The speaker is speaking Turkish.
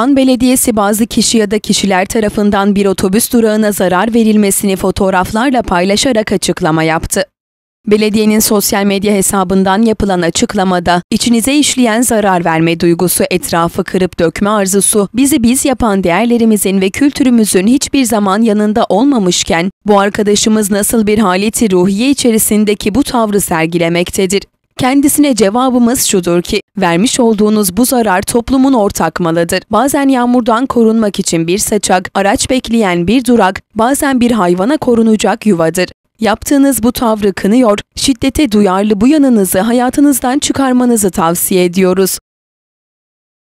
Kan Belediyesi bazı kişi ya da kişiler tarafından bir otobüs durağına zarar verilmesini fotoğraflarla paylaşarak açıklama yaptı. Belediyenin sosyal medya hesabından yapılan açıklamada içinize işleyen zarar verme duygusu, etrafı kırıp dökme arzusu, bizi biz yapan değerlerimizin ve kültürümüzün hiçbir zaman yanında olmamışken bu arkadaşımız nasıl bir haleti ruhiye içerisindeki bu tavrı sergilemektedir? Kendisine cevabımız şudur ki, vermiş olduğunuz bu zarar toplumun ortak malıdır. Bazen yağmurdan korunmak için bir saçak, araç bekleyen bir durak, bazen bir hayvana korunacak yuvadır. Yaptığınız bu tavrı kınıyor, şiddete duyarlı bu yanınızı hayatınızdan çıkarmanızı tavsiye ediyoruz.